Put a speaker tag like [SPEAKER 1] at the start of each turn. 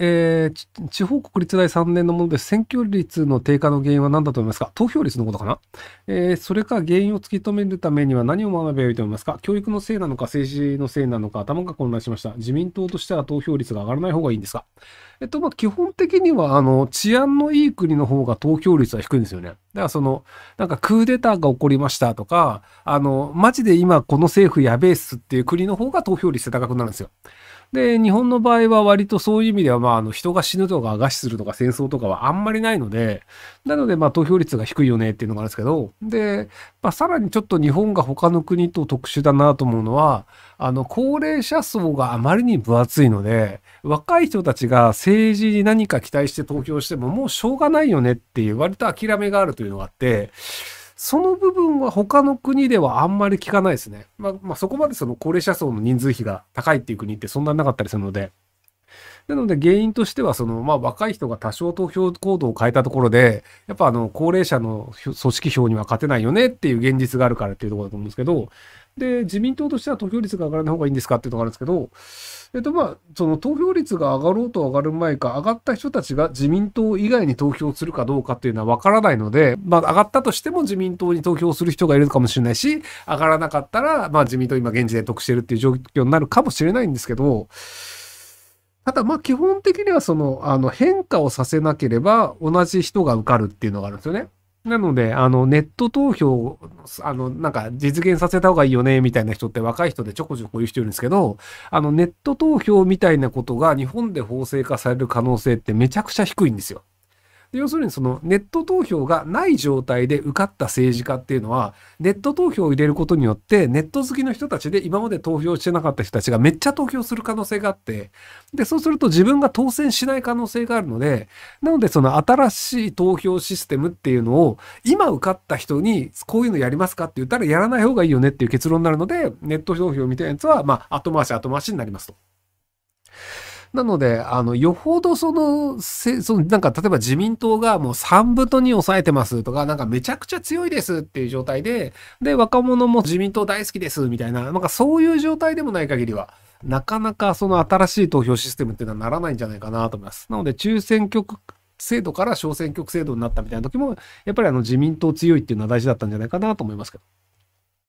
[SPEAKER 1] えー、地方国立大3年のもので選挙率の低下の原因は何だと思いますか投票率のことかな、えー、それか原因を突き止めるためには何を学べばいいと思いますか教育のせいなのか政治のせいなのか頭が混乱しました。自民党としては投票率が上がらない方がいいんですかえっと、まあ、基本的には、あの、治安のいい国の方が投票率は低いんですよね。だからその、なんかクーデターが起こりましたとか、あの、マジで今この政府やべえっすっていう国の方が投票率高くなるんですよ。で、日本の場合は割とそういう意味では、まあ、あの、人が死ぬとか餓死するとか戦争とかはあんまりないので、なので、まあ、投票率が低いよねっていうのがあるんですけど、で、まあ、さらにちょっと日本が他の国と特殊だなと思うのは、あの、高齢者層があまりに分厚いので、若い人たちが政治に何か期待して投票してももうしょうがないよねっていう割と諦めがあるというのがあって、その部分は他の国ではあんまり聞かないですね。まあ、まあ、そこまでその高齢者層の人数比が高いっていう国ってそんなになかったりするので、なので原因としてはその、まあ、若い人が多少投票行動を変えたところでやっぱあの高齢者の組織票には勝てないよねっていう現実があるからっていうところだと思うんですけどで自民党としては投票率が上がらない方がいいんですかっていうところがあるんですけど、えっとまあ、その投票率が上がろうと上がる前か上がった人たちが自民党以外に投票するかどうかっていうのは分からないので、まあ、上がったとしても自民党に投票する人がいるかもしれないし上がらなかったら、まあ、自民党今現時で得してるっていう状況になるかもしれないんですけど。ただ、まあ、基本的には、その、あの、変化をさせなければ、同じ人が受かるっていうのがあるんですよね。なので、あの、ネット投票、あの、なんか、実現させた方がいいよね、みたいな人って若い人でちょこちょこ言う人いるんですけど、あの、ネット投票みたいなことが日本で法制化される可能性ってめちゃくちゃ低いんですよ。で要するにそのネット投票がない状態で受かった政治家っていうのはネット投票を入れることによってネット好きの人たちで今まで投票してなかった人たちがめっちゃ投票する可能性があってでそうすると自分が当選しない可能性があるのでなのでその新しい投票システムっていうのを今受かった人にこういうのやりますかって言ったらやらない方がいいよねっていう結論になるのでネット投票みたいなやつはまあ後回し後回しになりますと。なので、あの、よほどその、せそのなんか例えば自民党がもう3分と2抑えてますとか、なんかめちゃくちゃ強いですっていう状態で、で、若者も自民党大好きですみたいな、なんかそういう状態でもない限りは、なかなかその新しい投票システムっていうのはならないんじゃないかなと思います。なので、中選挙区制度から小選挙区制度になったみたいな時も、やっぱりあの自民党強いっていうのは大事だったんじゃないかなと思いますけど。